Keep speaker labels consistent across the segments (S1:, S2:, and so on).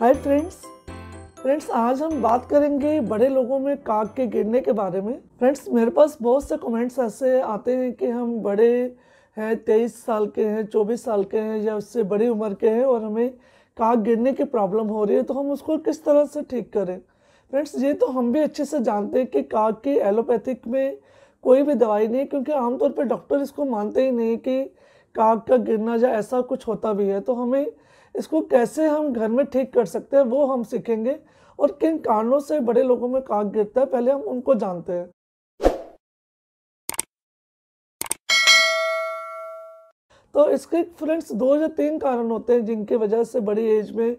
S1: hi friends friends आज हम बात करेंगे बड़े लोगों में काग के गिरने के बारे में फ्रेंड्स मेरे पास बहुत से कमेंट्स ऐसे आते हैं कि हम बड़े हैं तेईस साल के हैं चौबीस साल के हैं या उससे बड़ी उम्र के हैं और हमें काग गिरने की प्रॉब्लम हो रही है तो हम उसको किस तरह से ठीक करें फ्रेंड्स ये तो हम भी अच्छे से जानते हैं कि काग की एलोपैथिक में कोई भी दवाई नहीं है क्योंकि आमतौर पर डॉक्टर इसको मानते ही नहीं कि काग का गिरना या ऐसा कुछ होता भी है तो हमें इसको कैसे हम घर में ठीक कर सकते हैं वो हम सीखेंगे और किन कारणों से बड़े लोगों में काक गिरता है पहले हम उनको जानते हैं तो इसके फ्रेंड्स दो या तीन कारण होते हैं जिनकी वजह से बड़ी एज में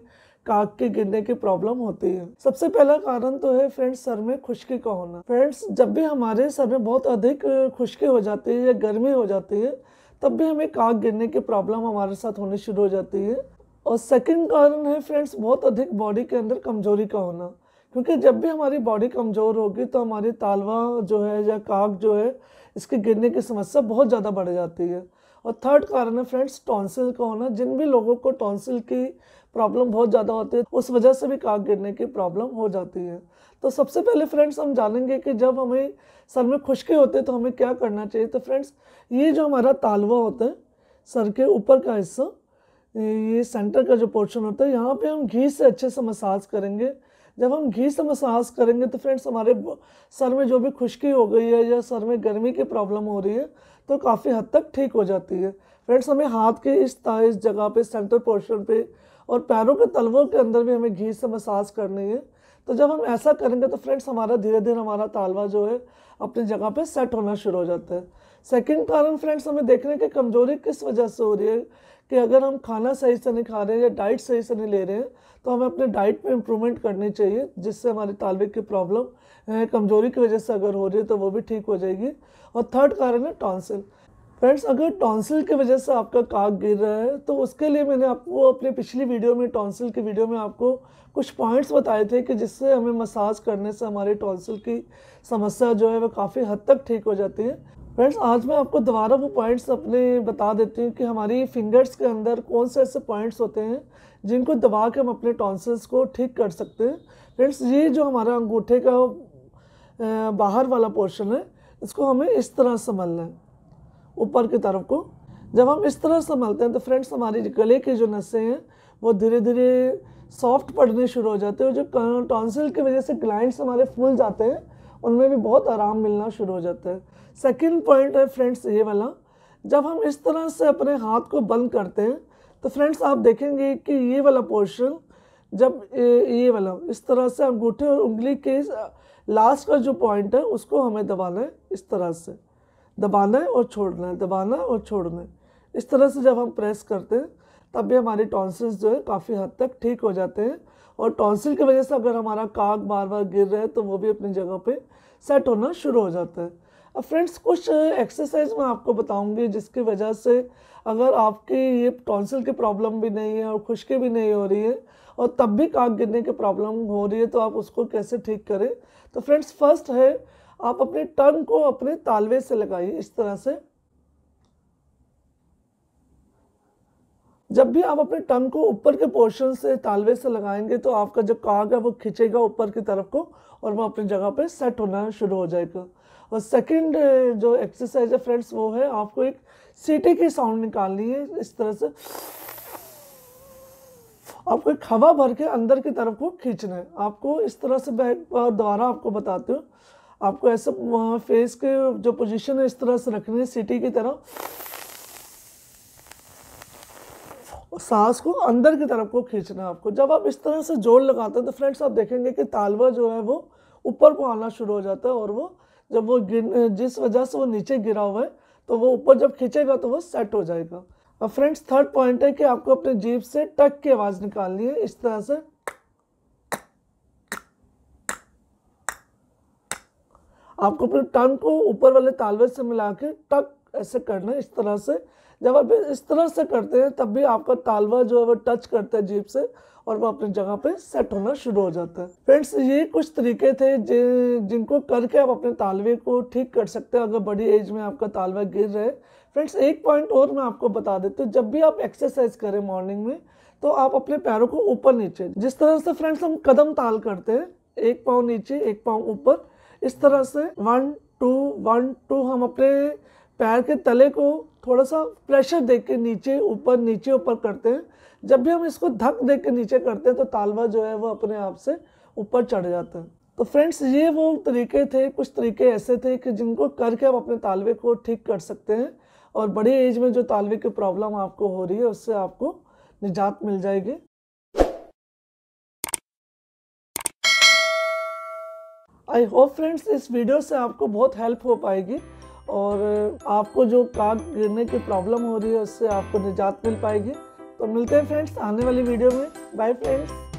S1: काक के गिरने की प्रॉब्लम होती है सबसे पहला कारण तो है फ्रेंड्स सर में खुश्की का होना फ्रेंड्स जब भी हमारे सर में बहुत अधिक खुश्की हो जाती है या गर्मी हो जाती है तब भी हमें काक गिरने की प्रॉब्लम हमारे साथ होनी शुरू हो जाती है और सेकंड कारण है फ्रेंड्स बहुत अधिक बॉडी के अंदर कमजोरी का होना क्योंकि जब भी हमारी बॉडी कमज़ोर होगी तो हमारी तालवा जो है या काक जो है इसके गिरने की समस्या बहुत ज़्यादा बढ़ जाती है और थर्ड कारण है फ्रेंड्स टॉन्सिल का होना जिन भी लोगों को टॉन्सिल की प्रॉब्लम बहुत ज़्यादा होती है उस वजह से भी काक गिरने की प्रॉब्लम हो जाती है तो सबसे पहले फ्रेंड्स हम जानेंगे कि जब हमें सर में खुशकी होती है तो हमें क्या करना चाहिए तो फ्रेंड्स ये जो हमारा तालवा होता है सर के ऊपर का हिस्सा ये सेंटर का जो पोर्शन होता है यहाँ पे हम घी से अच्छे से मसाज करेंगे जब हम घी से मसाज करेंगे तो फ्रेंड्स हमारे सर में जो भी खुश्की हो गई है या सर में गर्मी की प्रॉब्लम हो रही है तो काफ़ी हद तक ठीक हो जाती है फ्रेंड्स हमें हाथ के इस इस जगह पे सेंटर पोर्शन पे और पैरों के तलवों के अंदर भी हमें घी से मसाज करनी है तो जब हम ऐसा करेंगे तो फ्रेंड्स हमारा धीरे धीरे हमारा तालवा जो है अपनी जगह पे सेट होना शुरू हो जाता है सेकंड कारण फ्रेंड्स हमें देखने की कमज़ोरी किस वजह से हो रही है कि अगर हम खाना सही से नहीं खा रहे हैं या डाइट सही से नहीं ले रहे हैं तो हमें अपने डाइट में इम्प्रूवमेंट करनी चाहिए जिससे हमारे तालबे की प्रॉब्लम कमज़ोरी की वजह से अगर हो रही है तो वो भी ठीक हो जाएगी और थर्ड कारण है टॉन्सिल फ्रेंड्स अगर टॉन्सिल की वजह से आपका काक गिर रहा है तो उसके लिए मैंने आपको अपने पिछली वीडियो में टॉन्सिल की वीडियो में आपको कुछ पॉइंट्स बताए थे कि जिससे हमें मसाज करने से हमारे टॉन्सिल की समस्या जो है वो काफ़ी हद तक ठीक हो जाती है फ्रेंड्स आज मैं आपको दोबारा वो पॉइंट्स अपने बता देती हूँ कि हमारी फिंगर्स के अंदर कौन से ऐसे पॉइंट्स होते हैं जिनको दबा के हम अपने टॉन्सल्स को ठीक कर सकते हैं फ्रेंड्स ये जो हमारा अंगूठे का बाहर वाला पोर्शन है इसको हमें इस तरह संभालना है ऊपर की तरफ को जब हम इस तरह संभालते हैं तो फ्रेंड्स हमारी गले की जो नसें हैं वो धीरे धीरे सॉफ्ट पड़ने शुरू हो जाते हैं जो टॉन्सिल की वजह से क्लाइंट्स हमारे फूल जाते हैं उनमें भी बहुत आराम मिलना शुरू हो जाता है सेकेंड पॉइंट है फ्रेंड्स ये वाला जब हम इस तरह से अपने हाथ को बंद करते हैं तो फ्रेंड्स आप देखेंगे कि ये वाला पोर्शन जब ये वाला इस तरह से अंगूठे और उंगली के लास्ट का जो पॉइंट है उसको हमें दबाना है इस तरह से दबाना है और छोड़ना है दबाना और छोड़ना है इस तरह से जब हम प्रेस करते हैं तब भी हमारे टॉन्सिल्स जो है काफ़ी हद तक ठीक हो जाते हैं और टॉन्सिल की वजह से अगर हमारा काग बार बार गिर रहा है तो वो भी अपनी जगह पे सेट होना शुरू हो जाता है अब फ्रेंड्स कुछ एक्सरसाइज मैं आपको बताऊंगी जिसकी वजह से अगर आपकी ये टॉन्सिल की प्रॉब्लम भी नहीं है और खुशकी भी नहीं हो रही है और तब भी काग गिरने की प्रॉब्लम हो रही है तो आप उसको कैसे ठीक करें तो फ्रेंड्स फर्स्ट है आप अपने टंग को अपने तालवे से लगाइए इस तरह से जब भी आप अपने टंग को ऊपर के पोर्शन से तालवे से लगाएंगे तो आपका जो काग है वो खींचेगा ऊपर की तरफ को और वो अपनी जगह पे सेट होना शुरू हो जाएगा और सेकंड जो एक्सरसाइज है फ्रेंड्स वो है आपको एक सीटी की साउंड निकालनी है इस तरह से आपको एक हवा भर के अंदर की तरफ को खींचना है आपको इस तरह से मैं एक दोबारा आपको बताती हूँ आपको ऐसे फेस के जो पोजीशन है इस तरह से रखनी है सिटी की तरह सांस को अंदर की तरफ को खींचना है आपको जब आप इस तरह से जोर लगाते हैं तो फ्रेंड्स आप देखेंगे कि तालवा जो है वो ऊपर को आना शुरू हो जाता है और वो जब वो गिर जिस वजह से वो नीचे गिरा हुआ है तो वो ऊपर जब खींचेगा तो वो सेट हो जाएगा और फ्रेंड्स थर्ड पॉइंट है कि आपको अपने जीप से टक की आवाज़ निकालनी है इस तरह से आपको अपनी टंग को ऊपर वाले तालवे से मिला के टक ऐसे करना है इस तरह से जब आप इस तरह से करते हैं तब भी आपका तालवा जो है वो टच करता है जीप से और वो अपनी जगह पे सेट होना शुरू हो जाता है फ्रेंड्स ये कुछ तरीके थे जिनको करके आप अपने तालवे को ठीक कर सकते हैं अगर बड़ी एज में आपका तालवा गिर रहा है फ्रेंड्स एक पॉइंट और मैं आपको बता देती हूँ जब भी आप एक्सरसाइज करें मॉर्निंग में तो आप अपने पैरों को ऊपर नीचे जिस तरह से फ्रेंड्स हम कदम ताल करते हैं एक पाँव नीचे एक पाँव ऊपर इस तरह से वन टू वन टू हम अपने पैर के तले को थोड़ा सा प्रेशर दे के नीचे ऊपर नीचे ऊपर करते हैं जब भी हम इसको धक दे के नीचे करते हैं तो तालवा जो है वो अपने आप से ऊपर चढ़ जाता है तो फ्रेंड्स ये वो तरीके थे कुछ तरीके ऐसे थे कि जिनको करके आप अपने तालवे को ठीक कर सकते हैं और बड़ी एज में जो तालवे की प्रॉब्लम आपको हो रही है उससे आपको निजात मिल जाएगी आई होप फ्रेंड्स इस वीडियो से आपको बहुत हेल्प हो पाएगी और आपको जो काग गिरने की प्रॉब्लम हो रही है उससे आपको निजात मिल पाएगी तो मिलते हैं फ्रेंड्स आने वाली वीडियो में बाय फ्रेंड्स